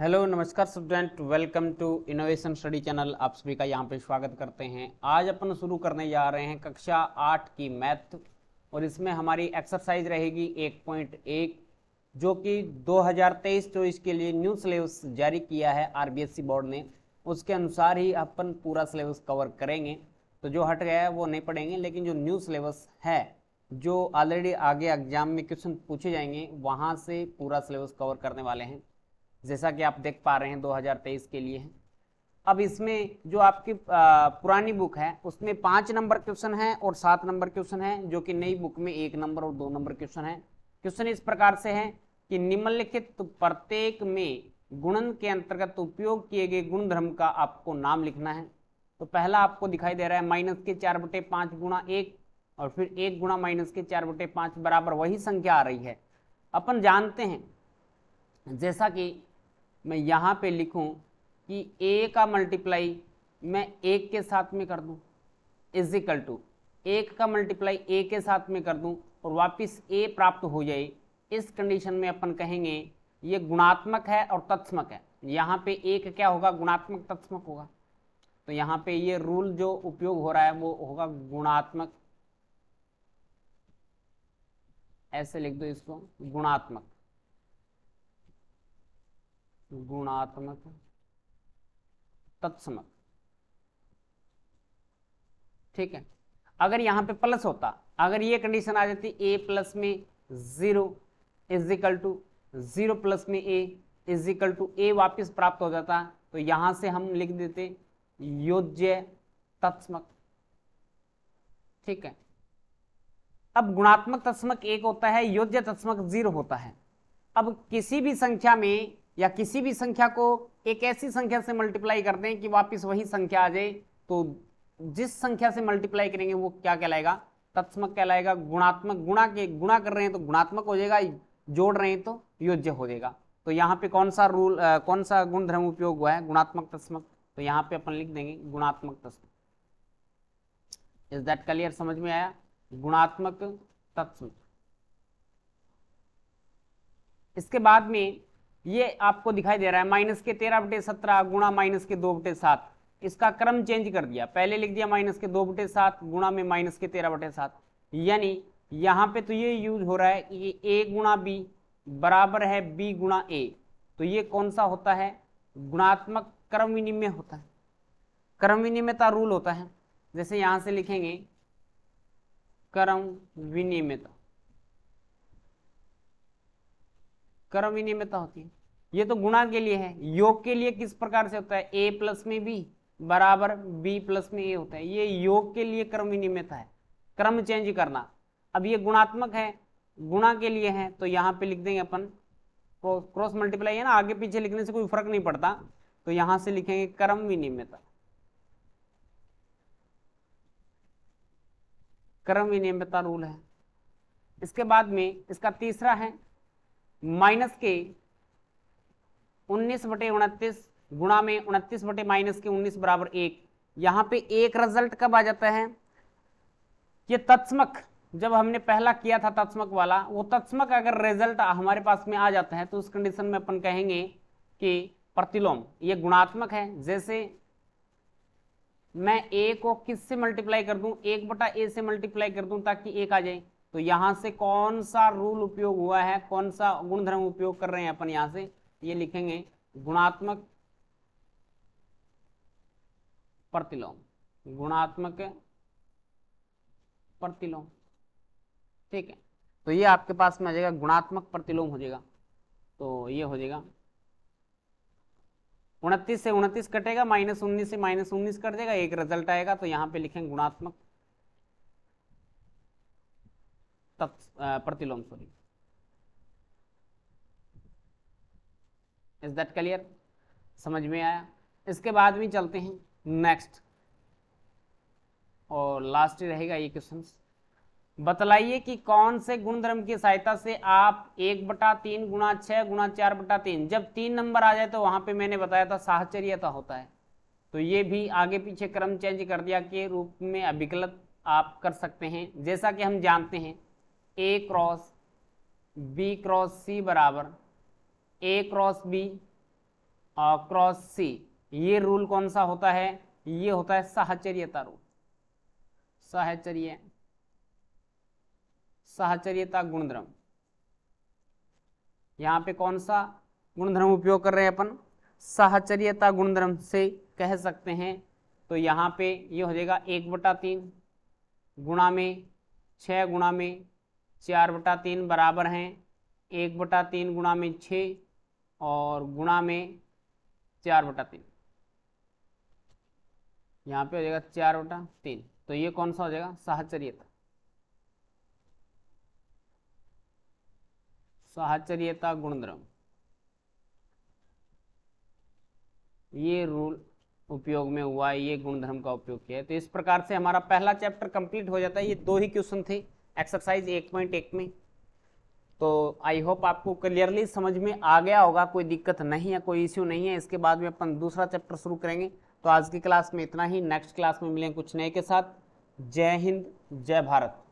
hello नमस्कार student welcome to Innovation Study Channel आप सभी का यहाँ पे स्वागत करते हैं आज अपन शुरू करने जा रहे हैं कक्षा आठ की मैथ और इसमें हमारी एक्सरसाइज रहेगी एक पॉइंट एक जो कि 2023 जो के लिए न्यू सिलेबस जारी किया है आरबीएससी बोर्ड ने उसके अनुसार ही अपन पूरा सिलेबस कवर करेंगे तो जो हट गया है वो नहीं पढ़ेंगे लेकिन जो न्यू सिलेबस है जो ऑलरेडी आगे एग्जाम में क्वेश्चन पूछे जाएंगे वहाँ से पूरा सिलेबस कवर करने वाले हैं जैसा कि आप देख पा रहे हैं 2023 के लिए है अब इसमें जो आपकी पुरानी बुक है उसमें पांच नंबर क्वेश्चन है और सात नंबर क्वेश्चन है जो कि नई बुक में एक नंबर और दो नंबर क्वेश्चन है क्वेश्चन इस प्रकार से है कि निम्नलिखित प्रत्येक में गुणन के अंतर्गत उपयोग किए गए गुणधर्म का आपको नाम लिखना है तो पहला आपको दिखाई दे रहा है माइनस के चार बटे पांच गुणा एक और फिर एक गुणा माइनस के चार बटे पांच बराबर वही संख्या आ रही है अपन जानते हैं जैसा कि मैं यहाँ पे लिखूँ कि ए का मल्टीप्लाई मैं एक के साथ में कर दूँ इजिकल टू एक का मल्टीप्लाई ए के साथ में कर दूँ और वापस ए प्राप्त हो जाए इस कंडीशन में अपन कहेंगे ये गुणात्मक है और तत्समक है यहाँ पे एक क्या होगा गुणात्मक तत्समक होगा तो यहाँ पे ये रूल जो उपयोग हो रहा है वो होगा गुणात्मक ऐसे लिख दो इसको गुणात्मक गुणात्मक तत्समक ठीक है अगर यहां पे प्लस होता अगर ये कंडीशन आ जाती ए प्लस में zero equal to zero plus में ए इजिकल टू ए वापिस प्राप्त हो जाता तो यहां से हम लिख देते योज्य तत्समक ठीक है अब गुणात्मक तत्समक एक होता है योज्य तत्समक जीरो होता है अब किसी भी संख्या में या किसी भी संख्या को एक ऐसी संख्या से मल्टीप्लाई कर दें कि वापस वही संख्या आ जाए तो जिस संख्या से मल्टीप्लाई करेंगे वो क्या कहलाएगा तत्समक कहलाएगा गुणात्मक गुणा के गुणा कर रहे हैं तो गुणात्मक हो जाएगा जोड़ रहे हैं तो योज्य हो जाएगा तो यहाँ पे कौन सा रूल आ, कौन सा गुण धर्म उपयोग हुआ है गुणात्मक तस्मक तो यहाँ पे अपन लिख देंगे गुणात्मक तस्मक इज दैट क्लियर समझ में आया गुणात्मक तत्समक इसके बाद में ये आपको दिखाई दे रहा है माइनस के तेरह बटे सत्रह गुणा माइनस के दो बटे सात इसका क्रम चेंज कर दिया पहले लिख दिया माइनस के दो बटे सात गुणा में माइनस के तेरह बटे सात यानी यहाँ पे तो ये यूज हो रहा है ये ए गुणा बी बराबर है बी गुणा ए तो ये कौन सा होता है गुणात्मक क्रम विनिमय होता है क्रम विनिमयता रूल होता है जैसे यहाँ से लिखेंगे क्रम विनिमयता कर्म विनियमितता होती है ये तो गुणा के लिए है योग के लिए किस प्रकार से होता है ए प्लस में बी बराबर बी प्लस में ए होता है ये योग के लिए कर्म विनियमितता है क्रम चेंज करना अब ये गुणात्मक है गुणा के लिए है तो यहाँ पे लिख देंगे अपन क्रॉस मल्टीप्लाई है ना आगे पीछे लिखने से कोई फर्क नहीं पड़ता तो यहां से लिखेंगे कर्म विनियमितता कर्म विनियमितता रूल है इसके बाद में इसका तीसरा है माइनस के उन्नीस बटे उनतीस गुणा में उनतीस बटे माइनस के उन्नीस बराबर एक यहां पे एक रिजल्ट कब आ जाता है ये तत्समक जब हमने पहला किया था तत्समक वाला वो तत्समक अगर रिजल्ट हमारे पास में आ जाता है तो उस कंडीशन में अपन कहेंगे कि प्रतिलोम ये गुणात्मक है जैसे मैं ए को किस से मल्टीप्लाई कर दूं एक बटा ए से मल्टीप्लाई कर दूं ताकि एक आ जाए तो यहां से कौन सा रूल उपयोग हुआ है कौन सा गुणधर्म उपयोग कर रहे हैं अपन यहां से ये लिखेंगे गुणात्मक प्रतिलोम गुणात्मक प्रतिलोम ठीक है तो ये आपके पास में आ जाएगा गुणात्मक प्रतिलोम हो जाएगा तो ये हो जाएगा उनतीस से उनतीस कटेगा माइनस उन्नीस से माइनस उन्नीस कर देगा एक रिजल्ट आएगा तो यहां पे लिखेंगे गुणात्मक प्रतिलोम सॉरी इज दैट क्लियर समझ में आया इसके बाद भी चलते हैं नेक्स्ट और लास्ट रहेगा ये क्वेश्चन बतलाइए कि कौन से गुणधर्म की सहायता से आप एक बटा तीन गुणा छः गुणा चार बटा तीन जब तीन नंबर आ जाए तो वहां पे मैंने बताया था साहचर्यता होता है तो ये भी आगे पीछे क्रम चेंज कर दिया के रूप में अभिकलत आप कर सकते हैं जैसा कि हम जानते हैं A cross B cross C बराबर ए क्रॉस बी और क्रॉस सी ये रूल कौन सा होता है ये होता है सहचर्यता रूल सहचर्य सहचर्यता गुणधर्म यहां पे कौन सा गुणधर्म उपयोग कर रहे हैं अपन सहचर्यता गुणधर्म से कह सकते हैं तो यहां पे ये यह हो जाएगा एक बटा तीन गुणा में छ गुणा में चार बटा तीन बराबर हैं एक बटा तीन गुणा में छः और गुणा में चार बटा तीन यहाँ पे हो जाएगा चार बटा तीन तो ये कौन सा हो जाएगा साहचर्यता साहचर्यता गुणधर्म ये रूल उपयोग में हुआ है ये गुणधर्म का उपयोग किया है तो इस प्रकार से हमारा पहला चैप्टर कंप्लीट हो जाता है ये दो ही क्वेश्चन थे एक्सरसाइज एक पॉइंट एक में तो आई होप आपको क्लियरली समझ में आ गया होगा कोई दिक्कत नहीं है कोई इश्यू नहीं है इसके बाद में अपन दूसरा चैप्टर शुरू करेंगे तो आज की क्लास में इतना ही नेक्स्ट क्लास में मिलें कुछ नए के साथ जय हिंद जय भारत